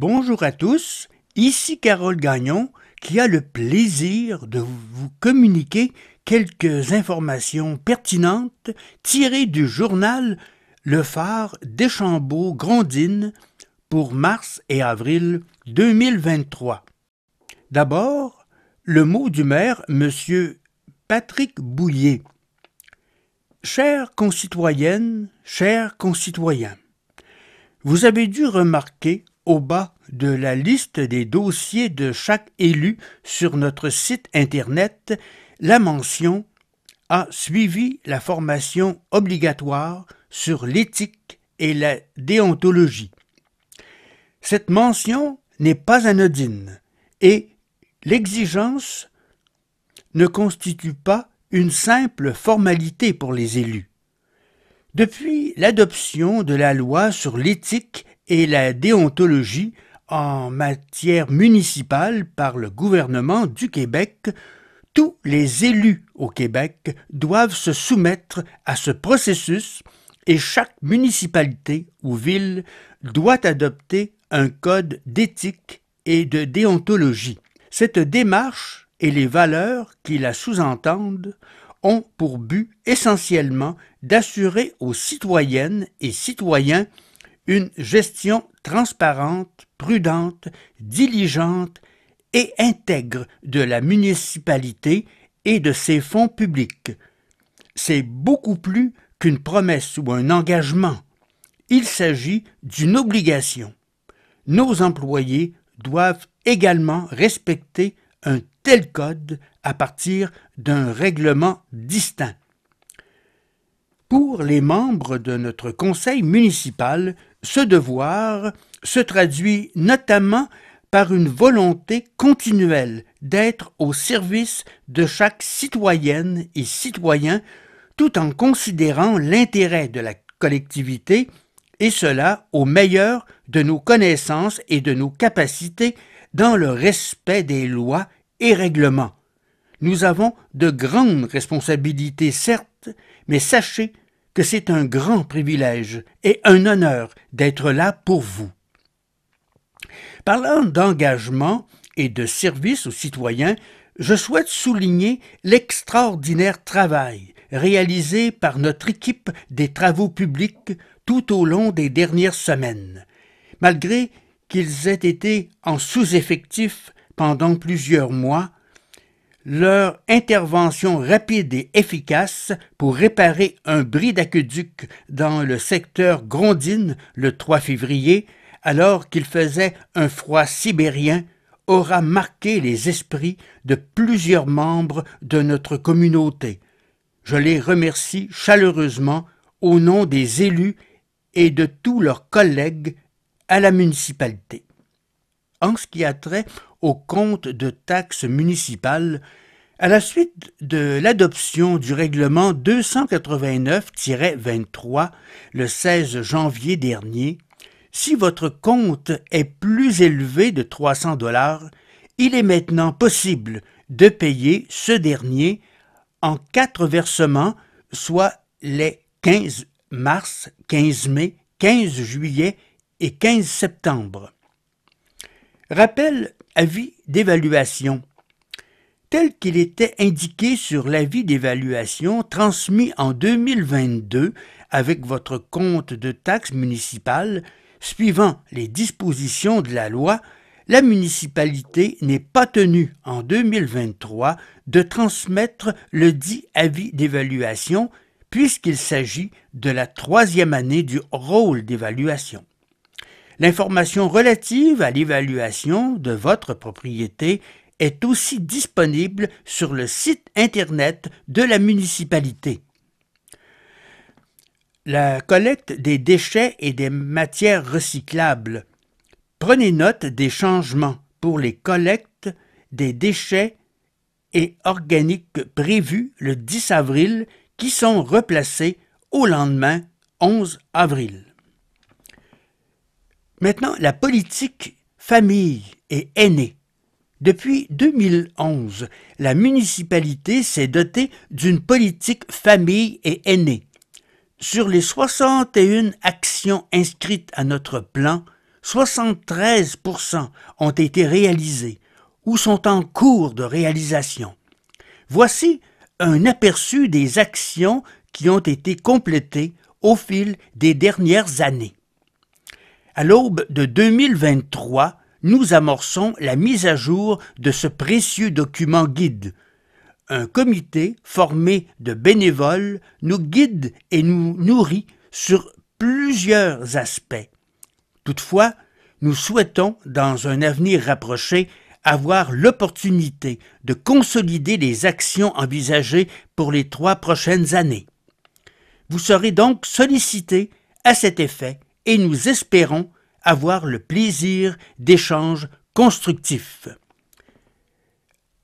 Bonjour à tous, ici Carole Gagnon qui a le plaisir de vous communiquer quelques informations pertinentes tirées du journal Le Phare déchambault grandine pour mars et avril 2023. D'abord, le mot du maire, M. Patrick Bouillet. Chères concitoyennes, chers concitoyens, vous avez dû remarquer au bas de la liste des dossiers de chaque élu sur notre site Internet la mention a suivi la formation obligatoire sur l'éthique et la déontologie. Cette mention n'est pas anodine et l'exigence ne constitue pas une simple formalité pour les élus. Depuis l'adoption de la loi sur l'éthique et la déontologie en matière municipale par le gouvernement du Québec, tous les élus au Québec doivent se soumettre à ce processus et chaque municipalité ou ville doit adopter un code d'éthique et de déontologie. Cette démarche et les valeurs qui la sous-entendent ont pour but essentiellement d'assurer aux citoyennes et citoyens une gestion transparente, prudente, diligente et intègre de la municipalité et de ses fonds publics. C'est beaucoup plus qu'une promesse ou un engagement. Il s'agit d'une obligation. Nos employés doivent également respecter un tel code à partir d'un règlement distinct. Pour les membres de notre conseil municipal, ce devoir se traduit notamment par une volonté continuelle d'être au service de chaque citoyenne et citoyen tout en considérant l'intérêt de la collectivité, et cela au meilleur de nos connaissances et de nos capacités dans le respect des lois et règlements. Nous avons de grandes responsabilités, certes, mais sachez que c'est un grand privilège et un honneur d'être là pour vous. Parlant d'engagement et de service aux citoyens, je souhaite souligner l'extraordinaire travail réalisé par notre équipe des travaux publics tout au long des dernières semaines, malgré qu'ils aient été en sous-effectif pendant plusieurs mois, leur intervention rapide et efficace pour réparer un bris d'aqueduc dans le secteur Grondine le 3 février, alors qu'il faisait un froid sibérien, aura marqué les esprits de plusieurs membres de notre communauté. Je les remercie chaleureusement au nom des élus et de tous leurs collègues à la municipalité. En ce qui a trait au compte de taxes municipales à la suite de l'adoption du règlement 289-23 le 16 janvier dernier, si votre compte est plus élevé de 300 dollars, il est maintenant possible de payer ce dernier en quatre versements, soit les 15 mars, 15 mai, 15 juillet et 15 septembre. Rappel avis d'évaluation. Tel qu'il était indiqué sur l'avis d'évaluation transmis en 2022 avec votre compte de taxe municipale, suivant les dispositions de la loi, la municipalité n'est pas tenue en 2023 de transmettre le dit avis d'évaluation puisqu'il s'agit de la troisième année du rôle d'évaluation. L'information relative à l'évaluation de votre propriété est aussi disponible sur le site Internet de la municipalité. La collecte des déchets et des matières recyclables. Prenez note des changements pour les collectes des déchets et organiques prévus le 10 avril qui sont replacés au lendemain 11 avril. Maintenant, la politique famille et aînée. Depuis 2011, la municipalité s'est dotée d'une politique famille et aînée. Sur les 61 actions inscrites à notre plan, 73 ont été réalisées ou sont en cours de réalisation. Voici un aperçu des actions qui ont été complétées au fil des dernières années. À l'aube de 2023, nous amorçons la mise à jour de ce précieux document guide. Un comité formé de bénévoles nous guide et nous nourrit sur plusieurs aspects. Toutefois, nous souhaitons, dans un avenir rapproché, avoir l'opportunité de consolider les actions envisagées pour les trois prochaines années. Vous serez donc sollicité à cet effet et nous espérons avoir le plaisir d'échanges constructifs.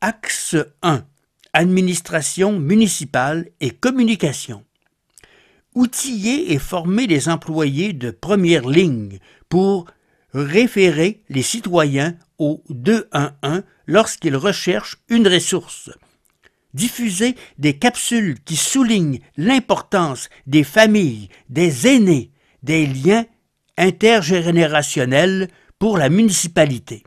Axe 1. Administration municipale et communication. Outiller et former les employés de première ligne pour référer les citoyens au 211 lorsqu'ils recherchent une ressource. Diffuser des capsules qui soulignent l'importance des familles, des aînés, des liens intergénérationnel pour la municipalité.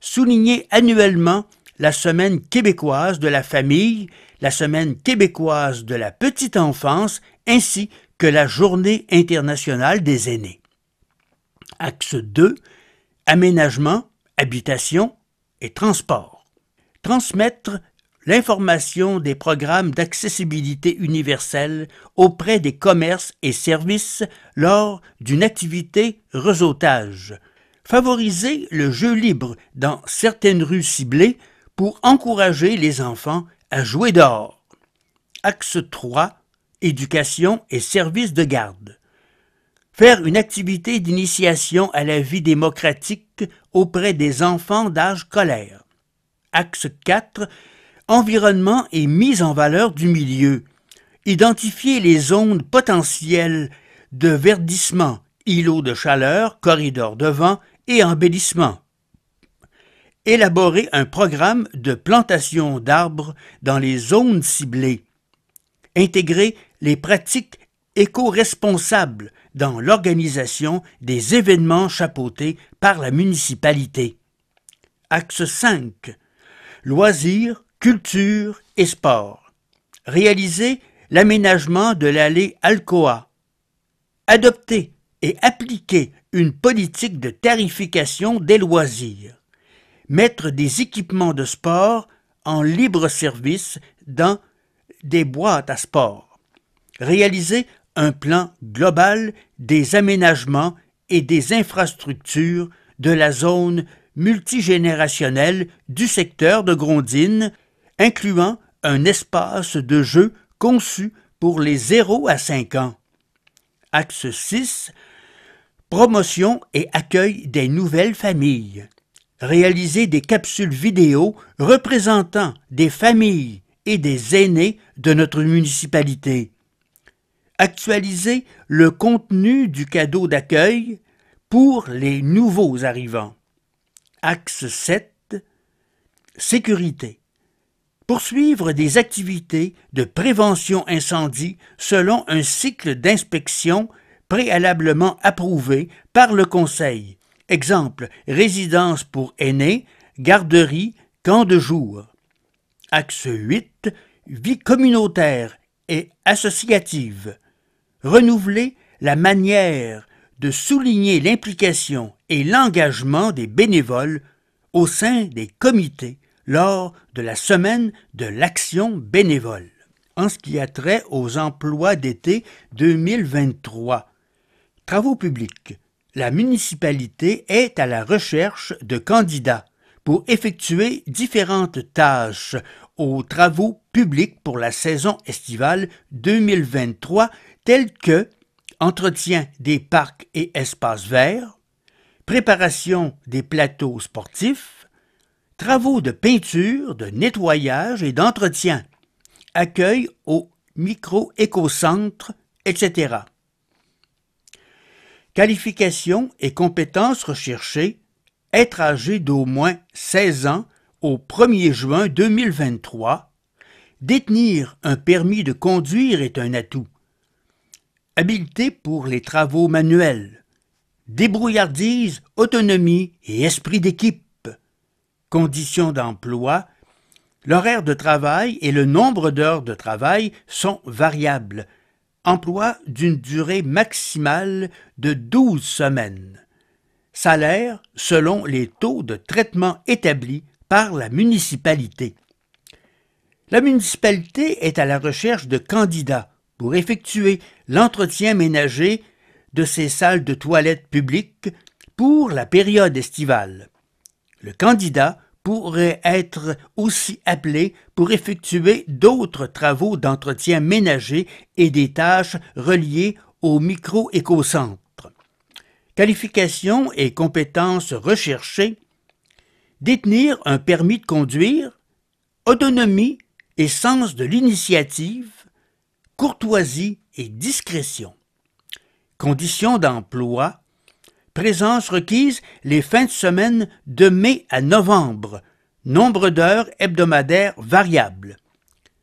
Souligner annuellement la Semaine québécoise de la famille, la Semaine québécoise de la petite enfance, ainsi que la Journée internationale des aînés. Axe 2. Aménagement, habitation et transport. Transmettre l'information des programmes d'accessibilité universelle auprès des commerces et services lors d'une activité réseautage, favoriser le jeu libre dans certaines rues ciblées pour encourager les enfants à jouer dehors. Axe 3. Éducation et services de garde. Faire une activité d'initiation à la vie démocratique auprès des enfants d'âge scolaire. Axe 4 environnement et mise en valeur du milieu, identifier les zones potentielles de verdissement, îlots de chaleur, corridors de vent et embellissement. Élaborer un programme de plantation d'arbres dans les zones ciblées. Intégrer les pratiques éco-responsables dans l'organisation des événements chapeautés par la municipalité. Axe 5. Loisirs, Culture et sport. Réaliser l'aménagement de l'allée Alcoa. Adopter et appliquer une politique de tarification des loisirs. Mettre des équipements de sport en libre service dans des boîtes à sport. Réaliser un plan global des aménagements et des infrastructures de la zone multigénérationnelle du secteur de Grondines incluant un espace de jeu conçu pour les 0 à 5 ans. Axe 6. Promotion et accueil des nouvelles familles. Réaliser des capsules vidéo représentant des familles et des aînés de notre municipalité. Actualiser le contenu du cadeau d'accueil pour les nouveaux arrivants. Axe 7. Sécurité poursuivre des activités de prévention incendie selon un cycle d'inspection préalablement approuvé par le Conseil. Exemple, résidence pour aînés, garderie, camp de jour. Axe 8. Vie communautaire et associative. Renouveler la manière de souligner l'implication et l'engagement des bénévoles au sein des comités lors de la semaine de l'action bénévole en ce qui a trait aux emplois d'été 2023. Travaux publics. La municipalité est à la recherche de candidats pour effectuer différentes tâches aux travaux publics pour la saison estivale 2023 tels que entretien des parcs et espaces verts, préparation des plateaux sportifs, Travaux de peinture, de nettoyage et d'entretien. Accueil au micro éco centre etc. Qualifications et compétences recherchées. Être âgé d'au moins 16 ans au 1er juin 2023. Détenir un permis de conduire est un atout. Habileté pour les travaux manuels. Débrouillardise, autonomie et esprit d'équipe conditions d'emploi, l'horaire de travail et le nombre d'heures de travail sont variables. Emploi d'une durée maximale de 12 semaines. Salaire selon les taux de traitement établis par la municipalité. La municipalité est à la recherche de candidats pour effectuer l'entretien ménager de ses salles de toilettes publiques pour la période estivale. Le candidat pourrait être aussi appelé pour effectuer d'autres travaux d'entretien ménager et des tâches reliées au micro centre Qualifications et compétences recherchées détenir un permis de conduire, autonomie et sens de l'initiative, courtoisie et discrétion. Conditions d'emploi, Présence requise les fins de semaine de mai à novembre. Nombre d'heures hebdomadaires variables.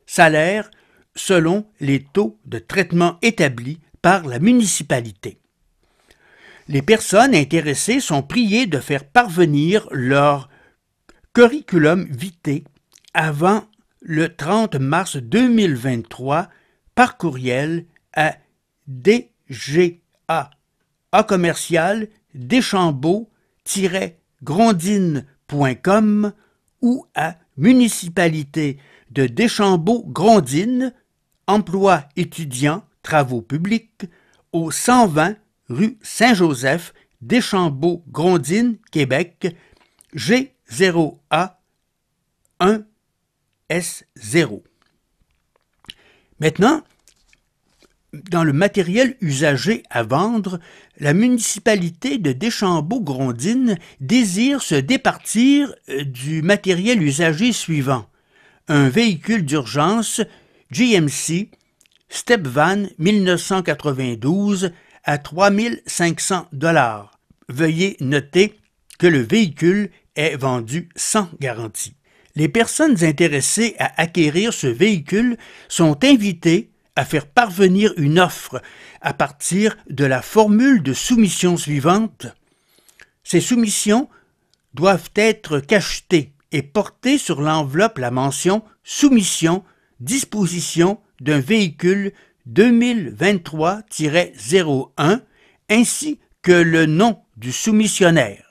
Salaire selon les taux de traitement établis par la municipalité. Les personnes intéressées sont priées de faire parvenir leur curriculum vitae avant le 30 mars 2023 par courriel à DGA, A commercial deschambault-grondine.com ou à municipalité de Deschambault-Grondine, emploi étudiant, travaux publics, au 120 rue Saint-Joseph, Deschambault-Grondine, Québec, G0A 1S0. Maintenant, dans le matériel usagé à vendre, la municipalité de Deschambault-Grondines désire se départir euh, du matériel usagé suivant. Un véhicule d'urgence GMC Stepvan 1992 à 3500 dollars. Veuillez noter que le véhicule est vendu sans garantie. Les personnes intéressées à acquérir ce véhicule sont invitées à faire parvenir une offre à partir de la formule de soumission suivante. Ces soumissions doivent être cachetées et porter sur l'enveloppe la mention Soumission, disposition d'un véhicule 2023-01 ainsi que le nom du soumissionnaire.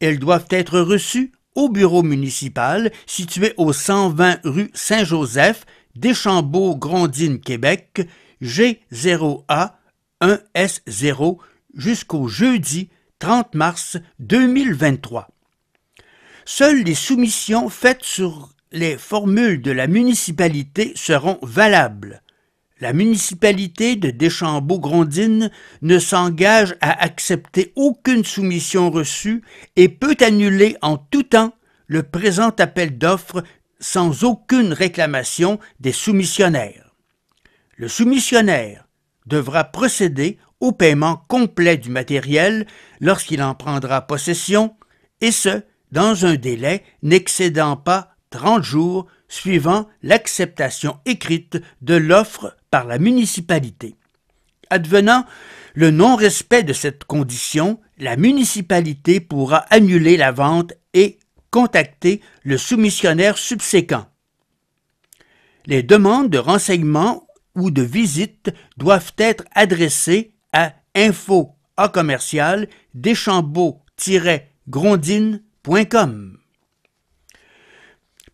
Elles doivent être reçues au bureau municipal situé au 120 rue Saint-Joseph deschambault Grandine, Québec, G0A1S0 jusqu'au jeudi 30 mars 2023. Seules les soumissions faites sur les formules de la municipalité seront valables. La municipalité de deschambault grondines ne s'engage à accepter aucune soumission reçue et peut annuler en tout temps le présent appel d'offres sans aucune réclamation des soumissionnaires. Le soumissionnaire devra procéder au paiement complet du matériel lorsqu'il en prendra possession, et ce, dans un délai n'excédant pas 30 jours suivant l'acceptation écrite de l'offre par la municipalité. Advenant le non-respect de cette condition, la municipalité pourra annuler la vente et contacter le soumissionnaire subséquent. Les demandes de renseignements ou de visites doivent être adressées à info commercial grondinecom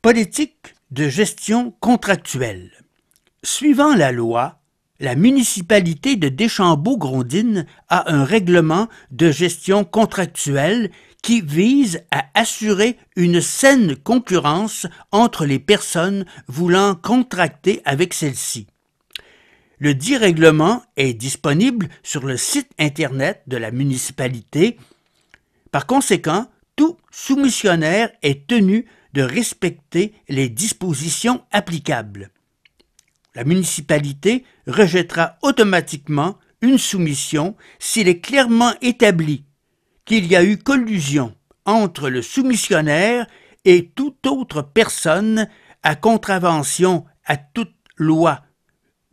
Politique de gestion contractuelle. Suivant la loi, la municipalité de deschambault grondine a un règlement de gestion contractuelle qui vise à assurer une saine concurrence entre les personnes voulant contracter avec celle ci Le dit règlement est disponible sur le site Internet de la municipalité. Par conséquent, tout soumissionnaire est tenu de respecter les dispositions applicables. La municipalité rejettera automatiquement une soumission s'il est clairement établi qu'il y a eu collusion entre le soumissionnaire et toute autre personne à contravention à toute loi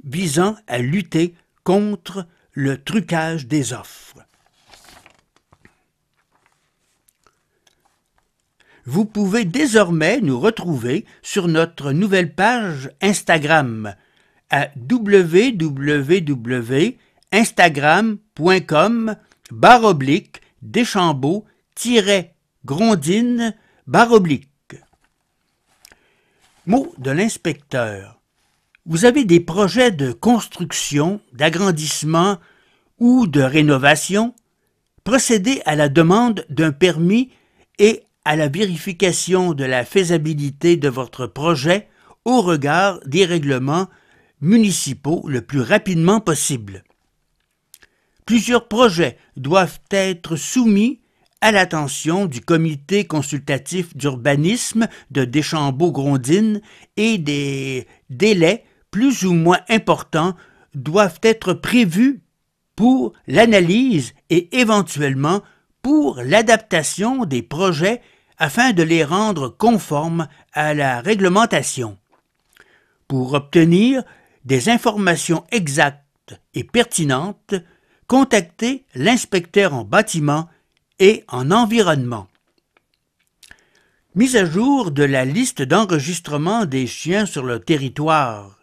visant à lutter contre le trucage des offres. Vous pouvez désormais nous retrouver sur notre nouvelle page Instagram à www.instagram.com Deschambault, Grondine, barre oblique. Mot de l'inspecteur. Vous avez des projets de construction, d'agrandissement ou de rénovation? Procédez à la demande d'un permis et à la vérification de la faisabilité de votre projet au regard des règlements municipaux le plus rapidement possible plusieurs projets doivent être soumis à l'attention du comité consultatif d'urbanisme de deschambault grondine et des délais plus ou moins importants doivent être prévus pour l'analyse et éventuellement pour l'adaptation des projets afin de les rendre conformes à la réglementation. Pour obtenir des informations exactes et pertinentes, contacter l'inspecteur en bâtiment et en environnement. Mise à jour de la liste d'enregistrement des chiens sur le territoire.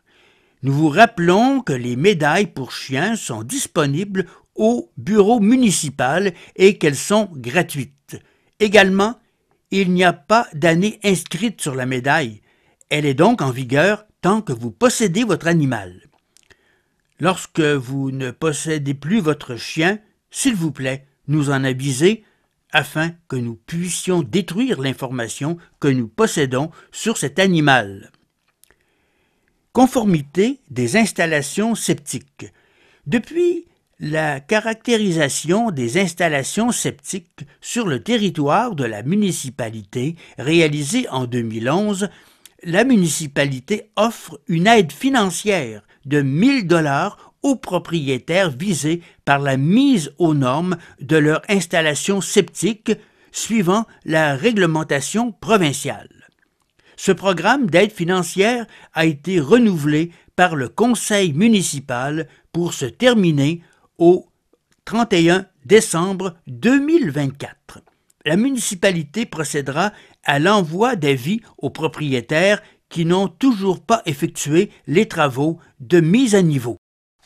Nous vous rappelons que les médailles pour chiens sont disponibles au bureau municipal et qu'elles sont gratuites. Également, il n'y a pas d'année inscrite sur la médaille. Elle est donc en vigueur tant que vous possédez votre animal. Lorsque vous ne possédez plus votre chien, s'il vous plaît, nous en avisez afin que nous puissions détruire l'information que nous possédons sur cet animal. Conformité des installations sceptiques. Depuis la caractérisation des installations sceptiques sur le territoire de la municipalité réalisée en 2011, la municipalité offre une aide financière de 1000 dollars aux propriétaires visés par la mise aux normes de leur installation sceptique suivant la réglementation provinciale. Ce programme d'aide financière a été renouvelé par le conseil municipal pour se terminer au 31 décembre 2024. La municipalité procédera à l'envoi d'avis aux propriétaires qui n'ont toujours pas effectué les travaux de mise à niveau.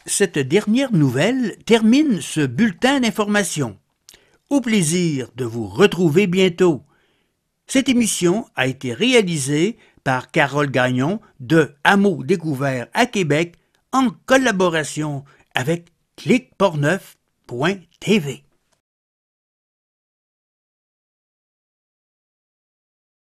Cette dernière nouvelle termine ce bulletin d'information. Au plaisir de vous retrouver bientôt. Cette émission a été réalisée par Carole Gagnon de Hameau Découvert à Québec en collaboration avec clicportneuf.tv